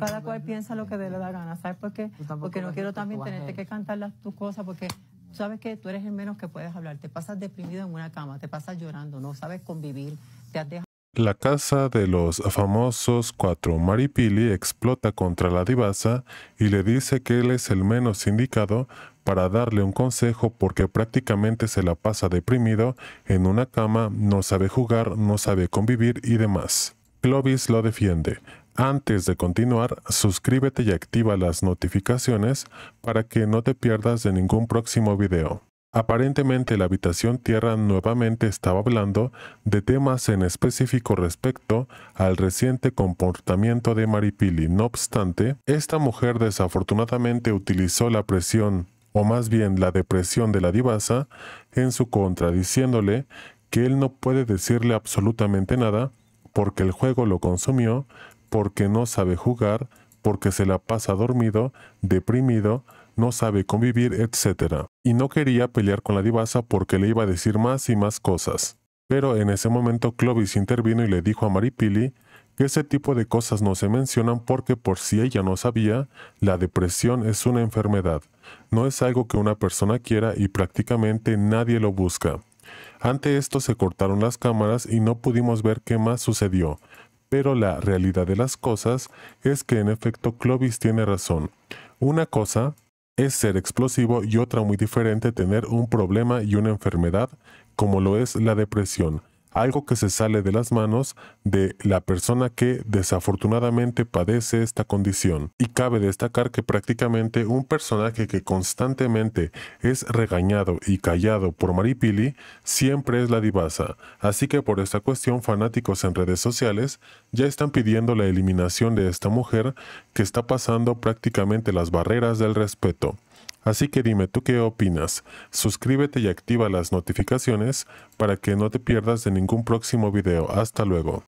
cada cual piensa lo que le da ganas ¿sabes por qué? Pues porque no quiero también tenerte que cantar las, tus cosas, porque sabes que tú eres el menos que puedes hablar. Te pasas deprimido en una cama, te pasas llorando, no sabes convivir, te has La casa de los famosos cuatro Maripili explota contra la divasa y le dice que él es el menos indicado para darle un consejo porque prácticamente se la pasa deprimido en una cama, no sabe jugar, no sabe convivir y demás. Clovis lo defiende, antes de continuar, suscríbete y activa las notificaciones para que no te pierdas de ningún próximo video. Aparentemente la habitación Tierra nuevamente estaba hablando de temas en específico respecto al reciente comportamiento de Maripili. No obstante, esta mujer desafortunadamente utilizó la presión, o más bien la depresión de la divasa, en su contra, diciéndole que él no puede decirle absolutamente nada porque el juego lo consumió, porque no sabe jugar, porque se la pasa dormido, deprimido, no sabe convivir, etc. Y no quería pelear con la divasa porque le iba a decir más y más cosas. Pero en ese momento Clovis intervino y le dijo a Maripili que ese tipo de cosas no se mencionan porque por si ella no sabía, la depresión es una enfermedad, no es algo que una persona quiera y prácticamente nadie lo busca. Ante esto se cortaron las cámaras y no pudimos ver qué más sucedió, pero la realidad de las cosas es que en efecto Clovis tiene razón. Una cosa es ser explosivo y otra muy diferente tener un problema y una enfermedad como lo es la depresión algo que se sale de las manos de la persona que desafortunadamente padece esta condición. Y cabe destacar que prácticamente un personaje que constantemente es regañado y callado por Maripili siempre es la divasa, así que por esta cuestión fanáticos en redes sociales ya están pidiendo la eliminación de esta mujer que está pasando prácticamente las barreras del respeto. Así que dime, ¿tú qué opinas? Suscríbete y activa las notificaciones para que no te pierdas de ningún próximo video. Hasta luego.